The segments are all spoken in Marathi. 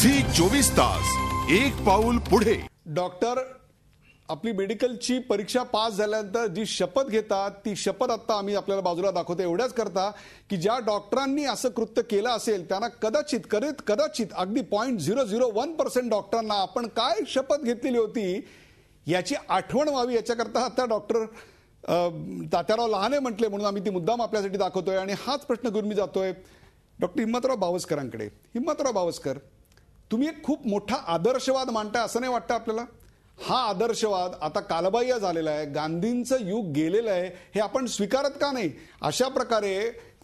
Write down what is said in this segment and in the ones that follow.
झी चोवीस तास एक पाऊल पुढे डॉक्टर आपली मेडिकलची परीक्षा पास झाल्यानंतर जी शपथ घेतात ती शपथ आता आम्ही आपल्याला बाजूला दाखवतो एवढ्याच करता की ज्या डॉक्टरांनी असं कृत्य केलं असेल त्यांना कदाचित करीत कदाचित अगदी point zero zero one percent डॉक्टरांना आपण काय शपथ घेतलेली होती याची आठवण व्हावी याच्याकरता आता डॉक्टर तात्याराव लहाने म्हटले म्हणून आम्ही ती मुद्दाम आपल्यासाठी दाखवतोय आणि हाच प्रश्न घेऊन मी जातोय डॉक्टर हिम्मतराव भावस्करांकडे हिम्मतराव भावस्कर तुम्ही एक खूप मोठा आदर्शवाद मांडताय असं नाही वाटतं आपल्याला हा आदर्शवाद आता कालबाह्य झालेला आहे गांधींचं युग गेलेलं आहे हे आपण स्वीकारत का नाही अशा प्रकारे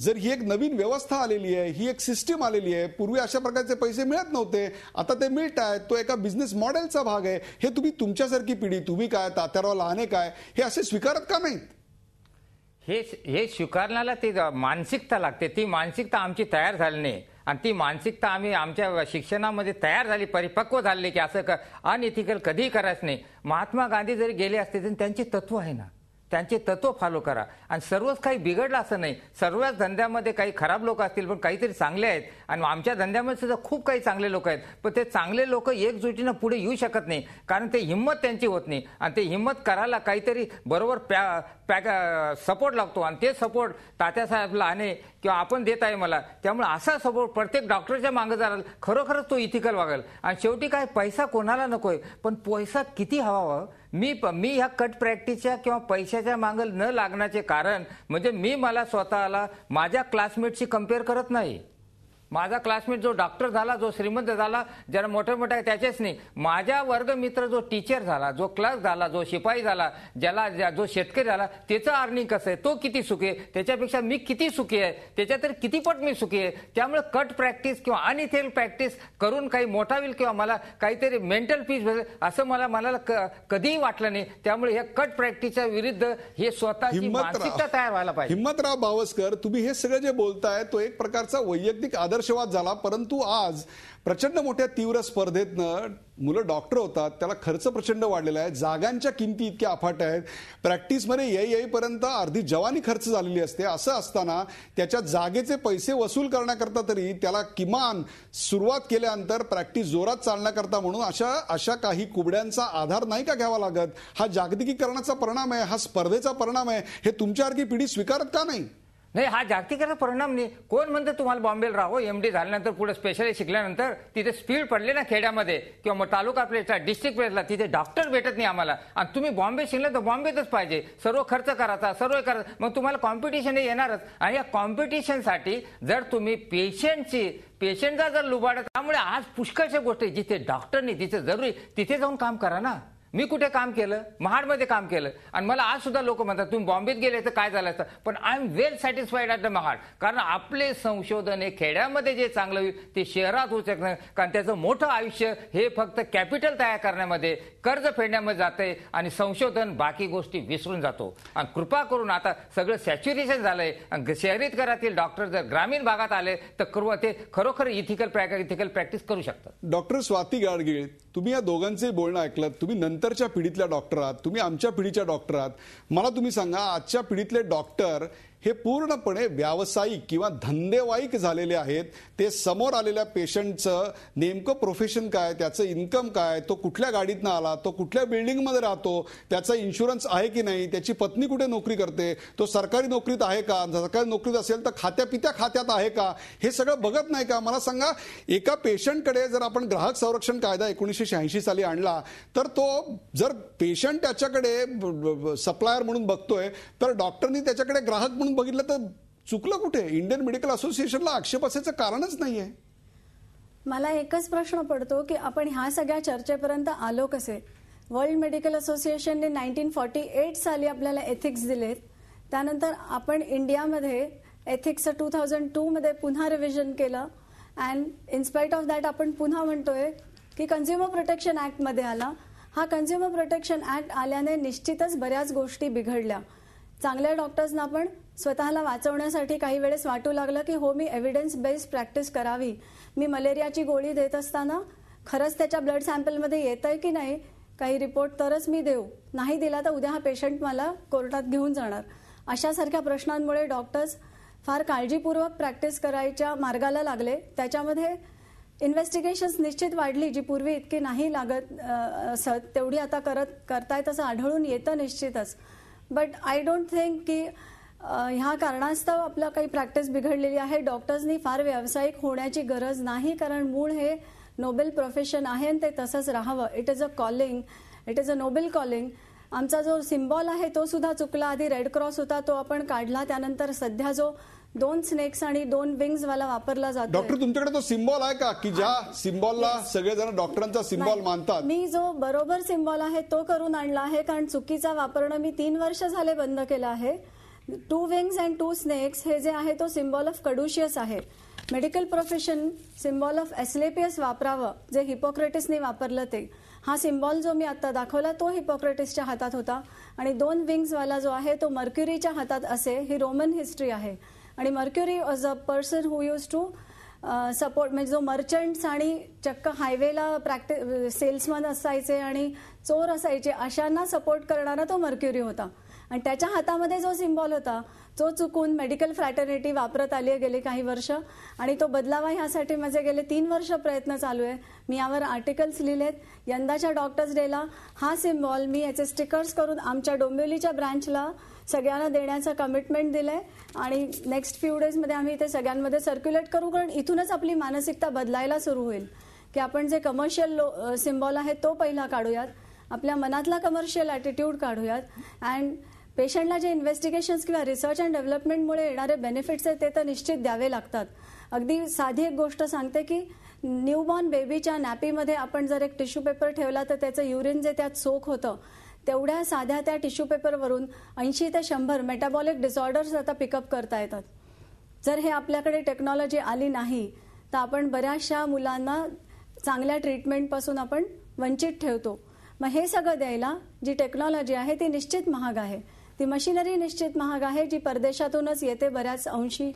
जर ही एक नवीन व्यवस्था आलेली आहे ही एक सिस्टीम आलेली आहे पूर्वी अशा प्रकारचे पैसे मिळत नव्हते आता ते मिळत आहेत तो एका बिझनेस मॉडेलचा भाग आहे हे तुम्ही तुमच्यासारखी पिढी तुम्ही काय तात्याराव लहाने काय हे असे स्वीकारत का नाहीत हे हे स्वीकारण्याला ती मानसिकता लागते ती मानसिकता आमची तयार झाली नाही आणि ती मानसिकता आम्ही आमच्या शिक्षणामध्ये तयार झाली परिपक्व झाले की असं अनइथिकल कधीही करायचं नाही महात्मा गांधी जरी गेले असते तर त्यांची तत्व आहे ना त्यांचे तत्व फॉलो करा आणि सर्वच काही बिघडलं असं नाही सर्वच धंद्यामध्ये काही खराब लोक असतील पण काहीतरी चांगले आहेत आणि आमच्या धंद्यामध्ये सुद्धा खूप काही चांगले लोक आहेत पण ते चांगले लोक एकजुटीनं पुढे येऊ शकत नाही कारण ते हिंमत त्यांची होत नाही आणि ते हिंमत करायला काहीतरी बरोबर पॅ पॅग सपोर्ट लागतो आणि ते सपोर्ट तात्यासाहेबला आणे किंवा आपण देत आहे मला त्यामुळे असा सपोर्ट प्रत्येक डॉक्टरच्या मागं जाल खरोखरच तो इथिकल वागेल आणि शेवटी काय पैसा कोणाला नको आहे पण पैसा किती हवा हो? मी मी ह्या कट प्रॅक्टिसच्या किंवा पैशाच्या मागं न लागण्याचे कारण म्हणजे मी मला स्वतःला माझ्या क्लासमेटशी कम्पेअर करत नाही माझा क्लासमेट जो डॉक्टर झाला जो श्रीमंत झाला ज्याला मोठ्या मोठ्या त्याचेच नाही माझ्या वर्गमित्र जो टीचर झाला जो क्लास झाला जो शिपाई झाला ज्याला जो शेतकरी झाला त्याचं अर्निंग कसं आहे तो किती सुखी आहे त्याच्यापेक्षा मी किती सुखी आहे त्याच्या तर पट मी सुखी आहे त्यामुळे कट प्रॅक्टिस किंवा अनिथेल प्रॅक्टिस करून काही मोठा होईल किंवा मला काहीतरी मेंटल पीस भेटेल असं मला मनाला कधीही वाटलं नाही त्यामुळे ह्या कट प्रॅक्टिसच्या विरुद्ध हे स्वतःची मानसिकता तयार व्हायला पाहिजे हिंमतराव भावस्कर तुम्ही हे सगळं जे बोलताय तो एक प्रकारचा वैयक्तिक आदर्श वर्षवाद झाला परंतु आज प्रचंड मोठ्या तीव्र स्पर्धेतनं मुलं डॉक्टर होतात त्याला खर्च प्रचंड वाढलेला आहे जागांच्या किमती इतक्या अफाट आहेत प्रॅक्टिसमध्ये ये येईपर्यंत अर्धी जवानी खर्च झालेली असते असं असताना त्याच्या जागेचे पैसे वसूल करण्याकरता तरी त्याला किमान सुरुवात केल्यानंतर प्रॅक्टिस जोरात चालण्याकरता म्हणून अशा अशा काही कुबड्यांचा आधार नाही का घ्यावा लागत हा जागतिकीकरणाचा परिणाम आहे हा स्पर्धेचा परिणाम आहे हे तुमच्या तुमच्यासारखी पिढी स्वीकारत का नाही नाही हा जागतिकाचा परिणाम नाही कोण म्हणतं तुम्हाला बॉम्बेला राहो एम डी झाल्यानंतर पुढे स्पेशल शिकल्यानंतर तिथे स्पीड पडले ना खेड्यामध्ये किंवा मग तालुका प्लेसला डिस्ट्रिक्ट प्लेसला तिथे डॉक्टर भेटत नाही आम्हाला आणि तुम्ही बॉम्बे शिकलं तर बॉम्बेतच पाहिजे सर्व खर्च करायचा सर्व करा मग तुम्हाला कॉम्पिटिशन येणारच आणि या कॉम्पिटिशनसाठी जर तुम्ही पेशंटची पेशंटचा जर लुबाड त्यामुळे आज पुष्कळशा गोष्टी जिथे डॉक्टर नाही तिथे जरुरी तिथे जाऊन काम करा ना मी कुठे काम केलं महाडमध्ये काम केलं आणि मला आज सुद्धा लोक म्हणतात तुम्ही बॉम्बेत गेले तर काय झालं असतं पण I am well satisfied at the महाड कारण आपले संशोधन हे खेड्यामध्ये जे चांगलं होईल ते शहरात होऊ शकत कारण त्याचं मोठं आयुष्य हे फक्त कॅपिटल तयार करण्यामध्ये कर्ज फेडण्यामध्ये जाते आणि संशोधन बाकी गोष्टी विसरून जातो आणि कृपा करून आता सगळं सॅच्युरेशन झालंय आणि शहरीत घरातील डॉक्टर जर ग्रामीण भागात आले तर करू ते खरोखर इथिकल इथिकल प्रॅक्टिस करू शकतात डॉक्टर स्वाती गाडगीळ तुम्ही या दोघांचे बोलणं ऐकलं तुम्ही नंतर नंतरच्या पिढीतल्या डॉक्टर आहात तुम्ही आमच्या पिढीच्या डॉक्टर आहात मला तुम्ही सांगा आजच्या पिढीतले डॉक्टर हे पूर्णपणे व्यावसायिक किंवा धंदेवाईक झालेले आहेत ते समोर आलेल्या पेशंटचं नेमकं प्रोफेशन काय त्याचं इन्कम काय तो कुठल्या गाडीतनं आला तो कुठल्या बिल्डिंगमध्ये राहतो त्याचा इन्शुरन्स आहे की नाही त्याची पत्नी कुठे नोकरी करते तो सरकारी नोकरीत आहे का सरकारी नोकरीत असेल तर खात्यापित्या खात्यात आहे का हे सगळं बघत नाही का मला सांगा एका पेशंटकडे जर आपण ग्राहक संरक्षण कायदा एकोणीसशे शहाऐंशी साली आणला तर तो जर पेशंट त्याच्याकडे सप्लायर म्हणून बघतोय तर डॉक्टरनी त्याच्याकडे ग्राहक म्हणून बघितलं तर चुकलं कुठे इंडियन मेडिकल असोसिएशनला आक्षेप असायचं कारणच नाहीये मला एकच प्रश्न पडतो की आपण ह्या सगळ्या चर्चेपर्यंत आलो कसे वर्ल्ड मेडिकल असोसिएशनने नाईन्टीन फॉर्टी एट साली आपल्याला एथिक्स दिलेत त्यानंतर आपण इंडियामध्ये एथिक्स टू थाउजंड टू मध्ये पुन्हा रिव्हिजन केलं अँड इन्स्पाइट ऑफ दॅट आपण पुन्हा म्हणतोय की कन्झ्युमर प्रोटेक्शन मध्ये आला हा कन्झ्युमर प्रोटेक्शन ऍक्ट आल्याने निश्चितच बऱ्याच गोष्टी बिघडल्या चांगल्या डॉक्टर्सना पण स्वतःला वाचवण्यासाठी काही वेळेस वाटू लागलं की हो मी एव्हिडन्स बेस्ड प्रॅक्टिस करावी मी मलेरियाची गोळी देत असताना खरंच त्याच्या ब्लड सॅम्पलमध्ये येत आहे की नाही काही रिपोर्ट तरच मी देऊ नाही दिला तर उद्या हा पेशंट मला कोर्टात घेऊन जाणार अशासारख्या प्रश्नांमुळे डॉक्टर्स फार काळजीपूर्वक प्रॅक्टिस करायच्या मार्गाला लागले त्याच्यामध्ये इन्व्हेस्टिगेशन्स निश्चित वाढली जी पूर्वी इतकी नाही लागत असत तेवढी आता करत करतायत असं आढळून येतं निश्चितच बट आय डोंट थिंक की ह्या कारणास्तव आपलं काही प्रॅक्टिस बिघडलेली आहे डॉक्टर्सनी फार व्यावसायिक होण्याची गरज नाही कारण मूळ हे नोबेल प्रोफेशन आहे आणि ते तसंच राहावं it is a calling it is a noble calling आमचा जो सिम्बॉल आहे तो सुद्धा चुकला आधी रेड क्रॉस होता तो आपण काढला त्यानंतर सध्या जो दोन स्नेक्स आणि दोन विंग्स वाला वापरला जातो डॉक्टर तुमच्याकडे तो सिम्बॉल आहे का की ज्या सिम्बॉलला सगळेजण डॉक्टरांचा सिम्बॉल मानतात मी जो बरोबर सिम्बॉल आहे तो करून आणला आहे कारण चुकीचा वापरणं मी तीन वर्ष झाले बंद केलं आहे two wings and two snakes हे जे आहे तो सिम्बॉल ऑफ कडुशियस आहे medical profession symbol of Asclepius वापरावं जे हिपोक्रेटिसने वापरलं ते हा सिम्बॉल जो मी आता दाखवला तो हिपोक्रेटिसच्या हातात होता आणि दोन वाला जो आहे तो मर्क्युरीच्या हातात असे ही रोमन हिस्ट्री आहे आणि Mercury was a person who use to support म्हणजे जो मर्चंट्स आणि चक्क हायवेला प्रॅक्टिस सेल्समन असायचे आणि चोर असायचे अशांना सपोर्ट करणारा तो मर्क्युरी होता आणि त्याच्या हातामध्ये जो सिम्बॉल होता जो चुकून मेडिकल फ्रॅटर्निटी वापरत आली आहे गेले काही वर्ष आणि तो बदलावा ह्यासाठी माझे म्हणजे गेले तीन वर्ष प्रयत्न चालू आहे मी यावर आर्टिकल्स लिहिलेत यंदाच्या डॉक्टर्स डेला हा सिम्बॉल मी याचे स्टिकर्स करून आमच्या डोंबिवलीच्या ब्रँचला सगळ्यांना देण्याचं कमिटमेंट दिलं आहे आणि नेक्स्ट फ्यू डेजमध्ये आम्ही इथे सगळ्यांमध्ये सर्क्युलेट करू कारण इथूनच आपली मानसिकता बदलायला सुरू होईल की आपण जे कमर्शियल लो सिम्बॉल आहे तो पहिला काढूयात आपल्या मनातला कमर्शियल ॲटिट्यूड काढूयात अँड पेशंटला जे इन्व्हेस्टिगेशन्स किंवा रिसर्च अँड डेव्हलपमेंटमुळे येणारे बेनिफिट्स आहेत ते तर निश्चित द्यावे लागतात अगदी साधी एक गोष्ट सांगते की न्यूबॉर्न बेबीच्या नॅपीमध्ये आपण जर एक टिश्यू पेपर ठेवला तर त्याचं युरिन जे त्यात सोख होतं तेवढ्या साध्या त्या टिश्यू पेपरवरून ऐंशी ते शंभर मेटाबॉलिक डिसऑर्डर्स आता पिकअप करता येतात जर हे आपल्याकडे टेक्नॉलॉजी आली नाही तर आपण बऱ्याचशा मुलांना चांगल्या ट्रीटमेंटपासून आपण वंचित ठेवतो मग हे सगळं द्यायला जी टेक्नॉलॉजी आहे ती निश्चित महाग आहे ती मशिनरी निश्चित महाग आहे जी परदेशातूनच येते बऱ्याच अंशी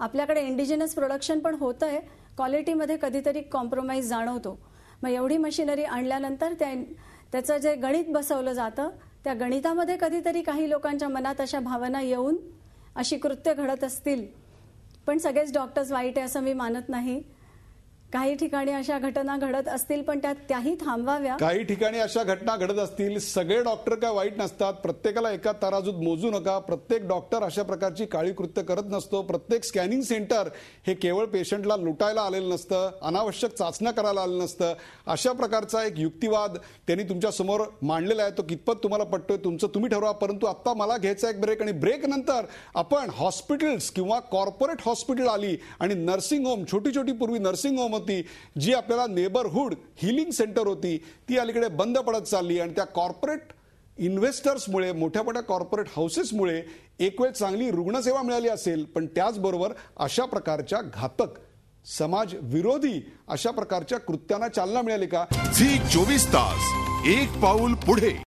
आपल्याकडे इंडिजिनस प्रोडक्शन पण होतं आहे क्वालिटीमध्ये कधीतरी कॉम्प्रोमाइज जाणवतो मग एवढी मशिनरी आणल्यानंतर त्या त्याचं जे गणित बसवलं जातं त्या गणितामध्ये कधीतरी काही लोकांच्या मनात अशा भावना येऊन अशी कृत्य घडत असतील पण सगळेच डॉक्टर्स वाईट आहे असं मी मानत नाही काही ठिकाणी अशा घटना घडत असतील पण त्या त्याही थांबवाव्या काही ठिकाणी अशा घटना घडत असतील सगळे डॉक्टर काय वाईट नसतात प्रत्येकाला एका तराजूत मोजू नका प्रत्येक डॉक्टर अशा प्रकारची काळी कृत्य करत नसतो प्रत्येक स्कॅनिंग सेंटर हे केवळ पेशंटला लुटायला आलेलं नसतं अनावश्यक चाचण्या करायला आलेलं नसतं अशा प्रकारचा एक युक्तिवाद त्यांनी तुमच्या समोर मांडलेला आहे तो कितपत तुम्हाला पटतोय तुमचं तुम्ही ठरवा परंतु आत्ता मला घ्यायचा एक ब्रेक आणि ब्रेक नंतर आपण हॉस्पिटल्स किंवा कॉर्पोरेट हॉस्पिटल आली आणि नर्सिंग होम छोटी छोटी पूर्वी नर्सिंग होम होती जी आपल्याला नेबरहूड हिलिंग सेंटर होती ती अलीकडे बंद पडत चालली आणि त्या कॉर्पोरेट इन्व्हेस्टर्समुळे मोठ्या मोठ्या कॉर्पोरेट हाऊसेसमुळे एक वेळ चांगली रुग्णसेवा मिळाली असेल पण त्याचबरोबर अशा प्रकारच्या घातक समाज विरोधी अशा प्रकारच्या कृत्यांना चालना मिळाली का झी चोवीस तास एक पाऊल पुढे